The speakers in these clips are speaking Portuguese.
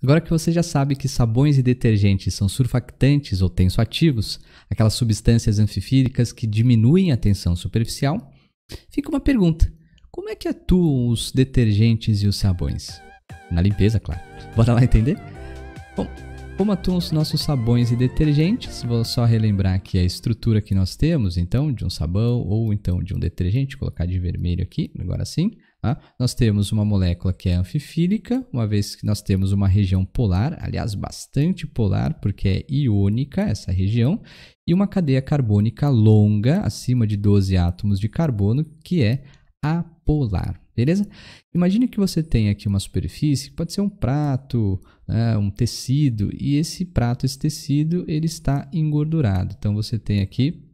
Agora que você já sabe que sabões e detergentes são surfactantes ou tensoativos, aquelas substâncias anfifíricas que diminuem a tensão superficial, fica uma pergunta: como é que atuam os detergentes e os sabões? Na limpeza, claro. Bora lá entender? Bom, como atuam os nossos sabões e detergentes? Vou só relembrar aqui a estrutura que nós temos, então, de um sabão ou então de um detergente, Vou colocar de vermelho aqui, agora sim. Tá? Nós temos uma molécula que é anfifílica, uma vez que nós temos uma região polar, aliás, bastante polar, porque é iônica essa região, e uma cadeia carbônica longa, acima de 12 átomos de carbono, que é apolar. Beleza? Imagine que você tem aqui uma superfície, pode ser um prato, né, um tecido, e esse prato, esse tecido, ele está engordurado. Então você tem aqui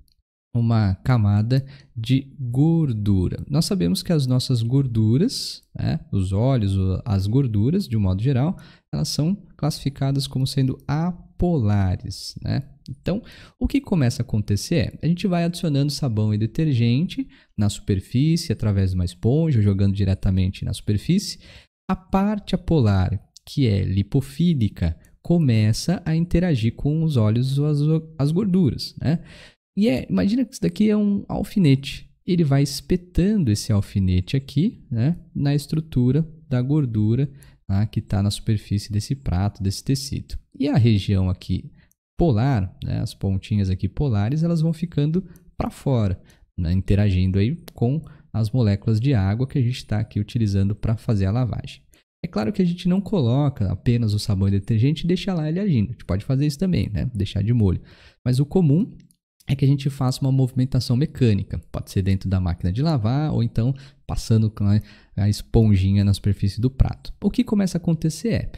uma camada de gordura. Nós sabemos que as nossas gorduras, né, os óleos, as gorduras, de um modo geral, elas são classificadas como sendo apolares. Né? Então, o que começa a acontecer é, a gente vai adicionando sabão e detergente na superfície, através de uma esponja, jogando diretamente na superfície, a parte apolar, que é lipofílica, começa a interagir com os óleos ou as, as gorduras, né? E é, imagina que isso daqui é um alfinete. Ele vai espetando esse alfinete aqui, né, na estrutura da gordura né, tá, que está na superfície desse prato, desse tecido. E a região aqui polar, né, as pontinhas aqui polares, elas vão ficando para fora, né, interagindo aí com as moléculas de água que a gente está aqui utilizando para fazer a lavagem. É claro que a gente não coloca apenas o sabão e detergente e deixa lá ele agindo. A gente pode fazer isso também, né? Deixar de molho. Mas o comum é que a gente faça uma movimentação mecânica. Pode ser dentro da máquina de lavar ou então passando com a esponjinha na superfície do prato. O que começa a acontecer é,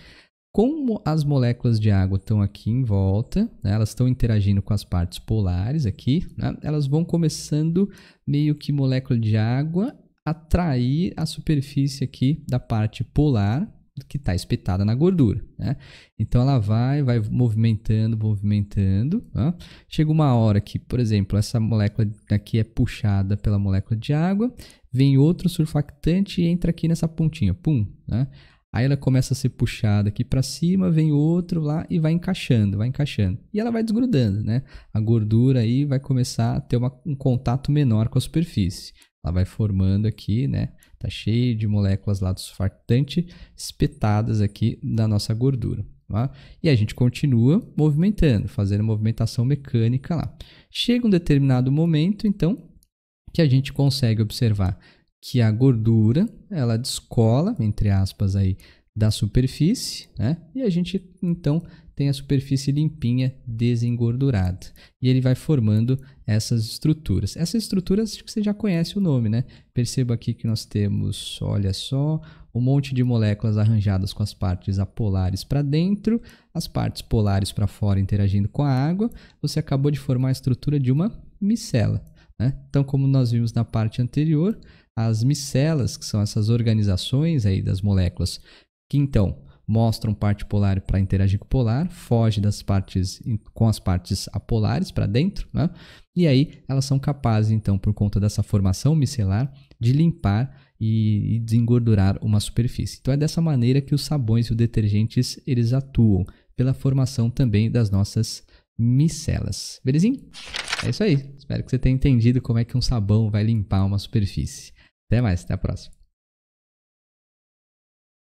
como as moléculas de água estão aqui em volta, né, elas estão interagindo com as partes polares aqui, né, elas vão começando meio que molécula de água atrair a superfície aqui da parte polar que está espetada na gordura, né? Então ela vai, vai movimentando, movimentando. Né? Chega uma hora que, por exemplo, essa molécula aqui é puxada pela molécula de água, vem outro surfactante e entra aqui nessa pontinha, pum, né? Aí ela começa a ser puxada aqui para cima, vem outro lá e vai encaixando, vai encaixando. E ela vai desgrudando, né? A gordura aí vai começar a ter uma, um contato menor com a superfície. Ela vai formando aqui, né? Tá cheio de moléculas lá do surfactante espetadas aqui da nossa gordura. Tá? E a gente continua movimentando, fazendo movimentação mecânica lá. Chega um determinado momento, então, que a gente consegue observar que a gordura ela descola, entre aspas, aí, da superfície, né? E a gente então tem a superfície limpinha, desengordurada. E ele vai formando essas estruturas. Essas estruturas acho que você já conhece o nome, né? Perceba aqui que nós temos, olha só, um monte de moléculas arranjadas com as partes apolares para dentro, as partes polares para fora interagindo com a água. Você acabou de formar a estrutura de uma micela. Né? Então, como nós vimos na parte anterior, as micelas, que são essas organizações aí das moléculas que então mostram parte polar para interagir com o polar, foge das partes com as partes apolares para dentro, né? E aí elas são capazes então, por conta dessa formação micelar, de limpar e, e desengordurar uma superfície. Então é dessa maneira que os sabões e os detergentes eles atuam pela formação também das nossas micelas. Belezinho? É isso aí. Espero que você tenha entendido como é que um sabão vai limpar uma superfície. Até mais, até a próxima.